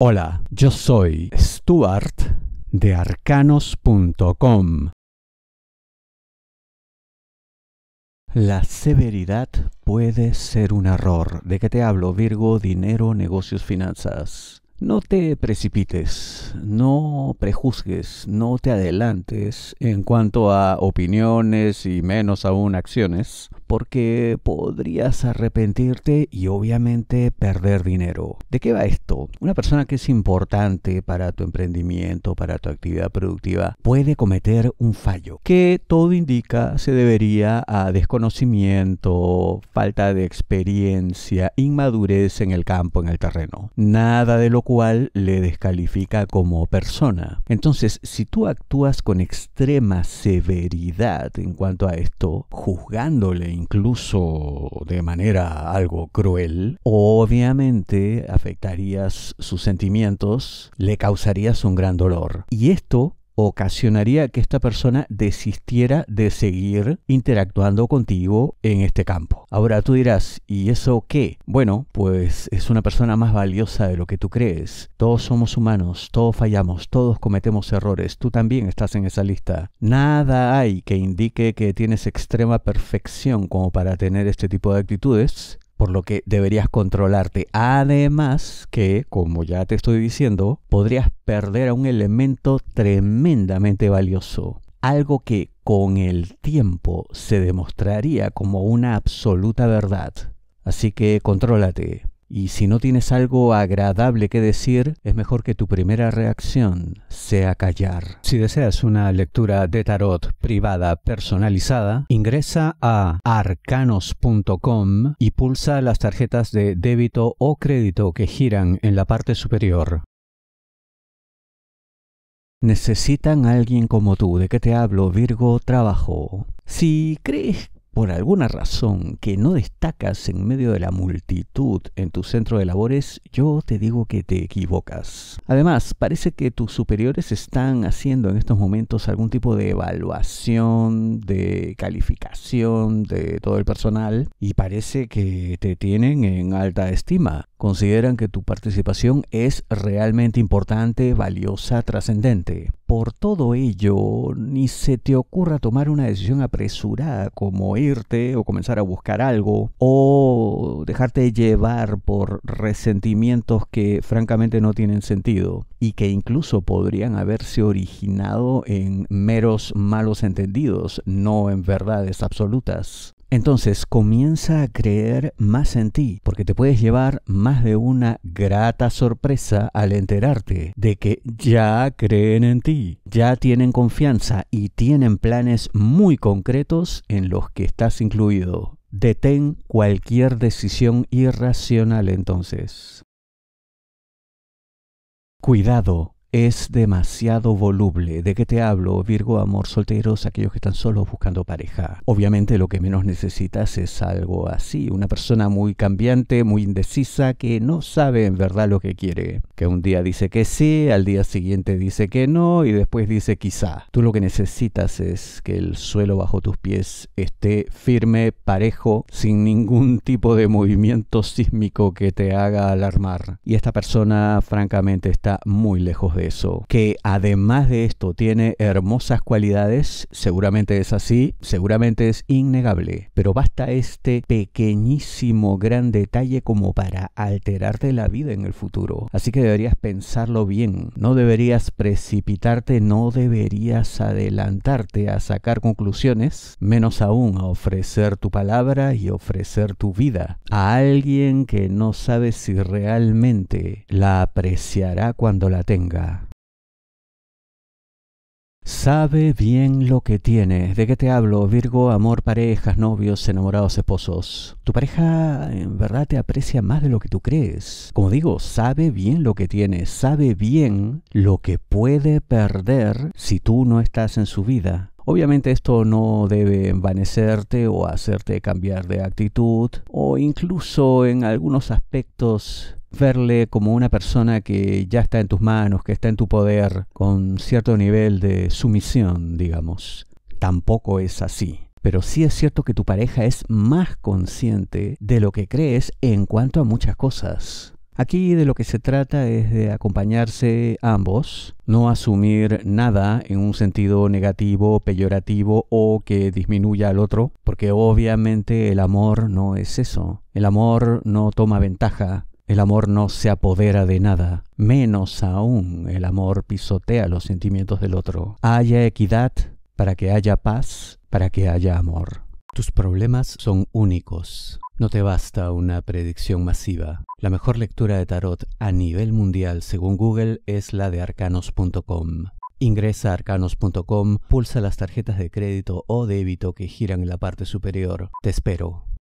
Hola, yo soy Stuart de arcanos.com. La severidad puede ser un error. ¿De qué te hablo? Virgo, dinero, negocios, finanzas. No te precipites, no prejuzgues, no te adelantes en cuanto a opiniones y menos aún acciones porque podrías arrepentirte y obviamente perder dinero. ¿De qué va esto? Una persona que es importante para tu emprendimiento, para tu actividad productiva, puede cometer un fallo que todo indica se debería a desconocimiento, falta de experiencia, inmadurez en el campo, en el terreno. Nada de lo cual le descalifica como persona. Entonces, si tú actúas con extrema severidad en cuanto a esto, juzgándole incluso de manera algo cruel, obviamente afectarías sus sentimientos, le causarías un gran dolor. Y esto ocasionaría que esta persona desistiera de seguir interactuando contigo en este campo. Ahora tú dirás, ¿y eso qué? Bueno, pues es una persona más valiosa de lo que tú crees. Todos somos humanos, todos fallamos, todos cometemos errores, tú también estás en esa lista. Nada hay que indique que tienes extrema perfección como para tener este tipo de actitudes por lo que deberías controlarte. Además que, como ya te estoy diciendo, podrías perder a un elemento tremendamente valioso, algo que con el tiempo se demostraría como una absoluta verdad. Así que contrólate. Y si no tienes algo agradable que decir, es mejor que tu primera reacción sea callar. Si deseas una lectura de tarot privada personalizada, ingresa a arcanos.com y pulsa las tarjetas de débito o crédito que giran en la parte superior. Necesitan alguien como tú. ¿De qué te hablo, Virgo? Trabajo. Si crees por alguna razón que no destacas en medio de la multitud en tu centro de labores, yo te digo que te equivocas. Además, parece que tus superiores están haciendo en estos momentos algún tipo de evaluación, de calificación de todo el personal y parece que te tienen en alta estima consideran que tu participación es realmente importante, valiosa, trascendente. Por todo ello, ni se te ocurra tomar una decisión apresurada como irte o comenzar a buscar algo o dejarte llevar por resentimientos que francamente no tienen sentido y que incluso podrían haberse originado en meros malos entendidos, no en verdades absolutas. Entonces comienza a creer más en ti, porque te puedes llevar más de una grata sorpresa al enterarte de que ya creen en ti, ya tienen confianza y tienen planes muy concretos en los que estás incluido. Detén cualquier decisión irracional entonces. Cuidado es demasiado voluble. ¿De qué te hablo, Virgo, amor, solteros, aquellos que están solos buscando pareja? Obviamente lo que menos necesitas es algo así, una persona muy cambiante, muy indecisa, que no sabe en verdad lo que quiere. Que un día dice que sí, al día siguiente dice que no y después dice quizá. Tú lo que necesitas es que el suelo bajo tus pies esté firme, parejo, sin ningún tipo de movimiento sísmico que te haga alarmar. Y esta persona francamente está muy lejos eso, que además de esto tiene hermosas cualidades, seguramente es así, seguramente es innegable, pero basta este pequeñísimo gran detalle como para alterarte la vida en el futuro. Así que deberías pensarlo bien, no deberías precipitarte, no deberías adelantarte a sacar conclusiones, menos aún a ofrecer tu palabra y ofrecer tu vida a alguien que no sabe si realmente la apreciará cuando la tenga. Sabe bien lo que tiene. ¿De qué te hablo? Virgo, amor, parejas, novios, enamorados, esposos. Tu pareja en verdad te aprecia más de lo que tú crees. Como digo, sabe bien lo que tiene, sabe bien lo que puede perder si tú no estás en su vida. Obviamente esto no debe envanecerte o hacerte cambiar de actitud o incluso en algunos aspectos verle como una persona que ya está en tus manos, que está en tu poder, con cierto nivel de sumisión, digamos. Tampoco es así. Pero sí es cierto que tu pareja es más consciente de lo que crees en cuanto a muchas cosas. Aquí de lo que se trata es de acompañarse ambos, no asumir nada en un sentido negativo, peyorativo o que disminuya al otro, porque obviamente el amor no es eso. El amor no toma ventaja, el amor no se apodera de nada, menos aún el amor pisotea los sentimientos del otro. Haya equidad para que haya paz, para que haya amor. Tus problemas son únicos. No te basta una predicción masiva. La mejor lectura de tarot a nivel mundial según Google es la de arcanos.com. Ingresa a arcanos.com, pulsa las tarjetas de crédito o débito que giran en la parte superior. Te espero.